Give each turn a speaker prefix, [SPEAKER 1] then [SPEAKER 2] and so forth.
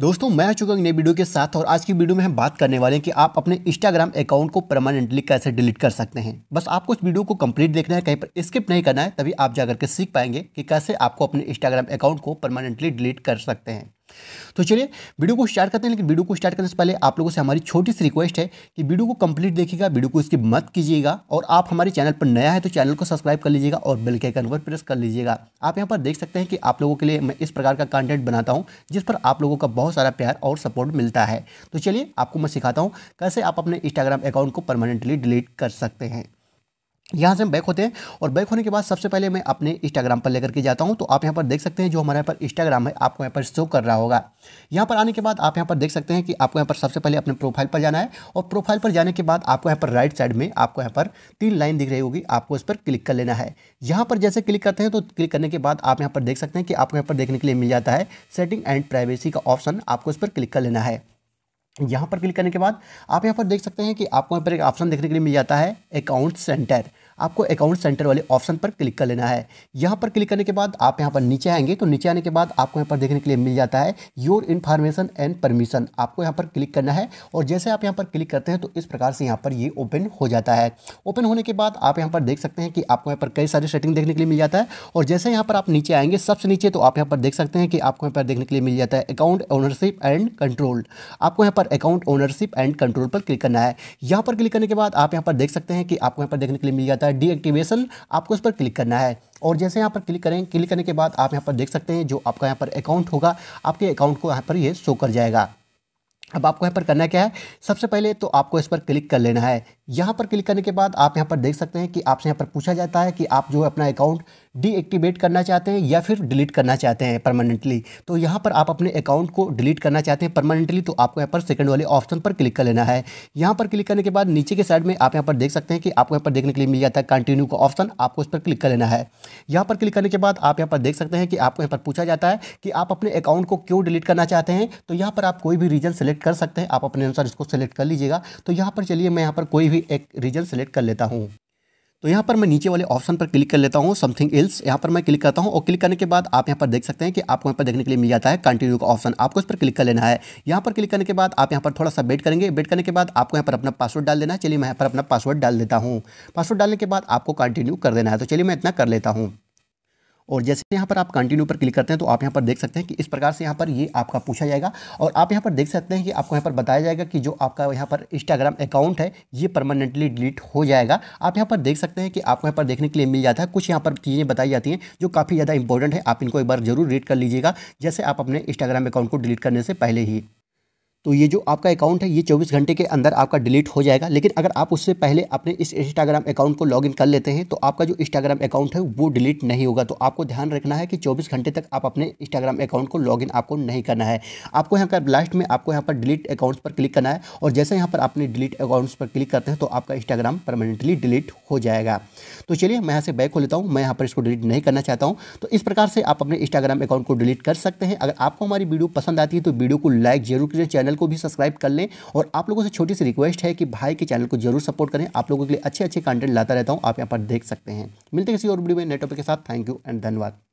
[SPEAKER 1] दोस्तों मैं आ चुका हूँ नई वीडियो के साथ और आज की वीडियो में हम बात करने वाले हैं कि आप अपने इंस्टाग्राम अकाउंट को परमानेंटली कैसे डिलीट कर सकते हैं बस आपको इस वीडियो को कंप्लीट देखना है कहीं पर स्किप नहीं करना है तभी आप जाकर के सीख पाएंगे कि कैसे आपको अपने इंस्टाग्राम अकाउंट को परमानेंटली डिलीट कर सकते हैं तो चलिए वीडियो को स्टार्ट करते हैं लेकिन वीडियो को स्टार्ट करने से पहले आप लोगों से हमारी छोटी सी रिक्वेस्ट है कि वीडियो को कंप्लीट देखिएगा वीडियो को इसकी मत कीजिएगा और आप हमारे चैनल पर नया है तो चैनल को सब्सक्राइब कर लीजिएगा और बेल के आइकन पर प्रेस कर लीजिएगा आप यहाँ पर देख सकते हैं कि आप लोगों के लिए मैं इस प्रकार का कंटेंट बनाता हूँ जिस पर आप लोगों का बहुत सारा प्यार और सपोर्ट मिलता है तो चलिए आपको मैं सिखाता हूँ कैसे आप अपने इंस्टाग्राम अकाउंट को परमानेंटली डिलीट कर सकते हैं यहाँ से हम बैक होते हैं और बैक होने के बाद सबसे पहले मैं अपने इंस्टाग्राम पर लेकर के जाता हूँ तो आप यहाँ पर देख सकते हैं जो हमारे यहाँ पर इंस्टाग्राम है आपको यहाँ पर शो कर रहा होगा यहाँ पर आने के बाद आप यहाँ पर देख सकते हैं कि आपको यहाँ पर सबसे पहले अपने प्रोफाइल पर जाना है और प्रोफाइल पर जाने के बाद आपको यहाँ पर राइट साइड में आपको यहाँ पर तीन लाइन दिख रही होगी आपको इस पर क्लिक कर लेना है यहाँ पर जैसे क्लिक करते हैं तो क्लिक करने के बाद आप यहाँ पर देख सकते हैं कि आपको यहाँ पर देखने के लिए मिल जाता है सेटिंग एंड प्राइवेसी का ऑप्शन आपको इस पर क्लिक कर लेना है यहाँ पर क्लिक करने के बाद आप यहाँ पर देख सकते हैं कि आपको यहाँ पर एक ऑप्शन देखने के लिए मिल जाता है अकाउंट सेंटर आपको अकाउंट सेंटर वाले ऑप्शन पर क्लिक कर लेना है यहाँ पर क्लिक करने के बाद आप यहाँ पर नीचे आएंगे तो नीचे आने के बाद आपको यहाँ पर देखने के लिए मिल जाता है योर इन्फॉर्मेशन एंड परमिशन आपको यहाँ पर क्लिक करना है और जैसे आप यहाँ पर क्लिक करते हैं तो इस प्रकार से यहाँ पर ये ओपन हो जाता है ओपन होने के बाद आप यहाँ पर देख सकते हैं कि आपको यहाँ पर कई सारे सेटिंग देखने के लिए मिल जाता है और जैसे यहाँ पर आप नीचे आएंगे सबसे नीचे तो आप यहाँ पर देख सकते हैं कि आपको यहाँ पर देखने के लिए मिल जाता है अकाउंट ओनरशिप एंड कंट्रोल आपको यहाँ पर अकाउंट ओनरशिप एंड कंट्रोल पर क्लिक करना है यहाँ पर क्लिक करने के बाद आप यहाँ पर देख सकते हैं कि आपको यहाँ पर देखने के लिए मिल जाता है डीएक्टिवेशन आपको इस पर क्लिक करना है और जैसे यहाँ पर क्लिक करें क्लिक करने के बाद आप यहाँ पर देख सकते हैं जो आपका यहाँ पर अकाउंट होगा आपके अकाउंट को यहाँ पर ये शो कर जाएगा अब आपको यहाँ पर करना क्या है सबसे पहले तो आपको इस पर क्लिक कर लेना है यहाँ पर क्लिक करने के बाद आप यहाँ पर देख सकते हैं कि आपसे यहाँ पर पूछा जाता है कि आप जो है अपना अकाउंट डीएक्टिवेट करना चाहते हैं या फिर डिलीट करना चाहते हैं परमानेंटली तो यहाँ पर आप अपने अकाउंट को डिलीट करना चाहते हैं परमानेंटली तो आपको यहाँ पर सेकंड वाले ऑप्शन पर क्लिक कर लेना है यहाँ पर क्लिक करने के बाद नीचे के साइड में आप यहाँ पर देख सकते हैं कि आपको यहाँ पर देखने के लिए मिल जाता है कंटिन्यू का ऑप्शन आपको इस पर क्लिक कर लेना है यहाँ पर क्लिक करने के बाद आप यहाँ पर देख सकते हैं कि आपको यहाँ पर पूछा जाता है कि आप अपने अकाउंट को क्यों डिलीट करना चाहते हैं तो यहाँ पर आप कोई भी रीजन सेलेक्ट कर सकते हैं आप अपने अनुसार इसको सेलेक्ट कर लीजिएगा तो यहाँ पर चलिए मैं यहाँ पर कोई भी भी एक रीजन सेलेक्ट कर लेता हूँ तो यहाँ पर मैं नीचे वाले ऑप्शन पर क्लिक कर लेता हूँ समथिंग एल्स यहाँ पर मैं क्लिक करता हूँ और क्लिक करने के बाद आप यहाँ पर देख सकते हैं कि आपको यहाँ पर देखने के लिए मिल जाता है कंटिन्यू का ऑप्शन आपको इस पर क्लिक कर लेना है यहाँ पर क्लिक करने के बाद आप यहाँ पर थोड़ा सा वेट करेंगे वेट करने के बाद आपको यहाँ पर अपना पासवर्ड डाल देना है चलिए मैं यहाँ पर अपना पासवर्ड डाल देता हूँ पासवर्ड डालने के बाद आपको कंटिन्यू कर देना है तो चलिए मैं इतना कर लेता हूँ और जैसे यहाँ पर आप कंटिन्यू पर क्लिक करते हैं तो आप यहाँ पर देख सकते हैं कि इस प्रकार से यहाँ पर ये आपका पूछा जाएगा और आप यहाँ पर देख सकते हैं कि आपको यहाँ पर बताया जाएगा कि जो आपका यहाँ पर इंस्टाग्राम अकाउंट है ये परमानेंटली डिलीट हो जाएगा आप यहाँ पर देख सकते हैं कि आपको यहाँ पर देखने के लिए मिल जाता है कुछ यहाँ पर चीज़ें बताई जाती हैं जो काफ़ी ज़्यादा इंपॉर्टेंट है आप इनको एक बार जरूर रीड कर लीजिएगा जैसे आप अपने इंस्टाग्राम अकाउंट को डिलीट करने से पहले ही तो ये जो आपका अकाउंट है ये 24 घंटे के अंदर आपका डिलीट हो जाएगा लेकिन अगर आप उससे पहले अपने इस इंस्टाग्राम अकाउंट को लॉगिन कर लेते हैं तो आपका जो इंस्टाग्राम अकाउंट है वो डिलीट नहीं होगा तो आपको ध्यान रखना है कि 24 घंटे तक आप अपने इंस्टाग्राम अकाउंट को लॉगिन आपको नहीं करना है आपको यहाँ पर लास्ट में आपको यहाँ पर डिलीट अकाउंट्स पर क्लिक करना है और जैसे यहाँ पर आपने डिलीट अकाउंट्स पर क्लिक करते हैं तो आपका इंस्टाग्राम परमानेंटली डिलीट हो जाएगा तो चलिए मैं यहाँ से बैक हो लेता हूँ मैं यहाँ पर इसको डिलीट नहीं करना चाहता हूँ तो इस प्रकार से आप अपने इंस्टाग्राम अकाउंट को डिलीट कर सकते हैं अगर आपको हमारी वीडियो पसंद आती है तो वीडियो को लाइक जरूर कीजिए चैनल चैनल को भी सब्सक्राइब कर लें और आप लोगों से छोटी सी रिक्वेस्ट है कि भाई के चैनल को जरूर सपोर्ट करें आप लोगों के लिए अच्छे अच्छे कंटेंट लाता रहता हूँ आप यहाँ पर देख सकते हैं मिलते किसी और वीडियो में नेटवर्क के साथ थैंक यू एंड धन्यवाद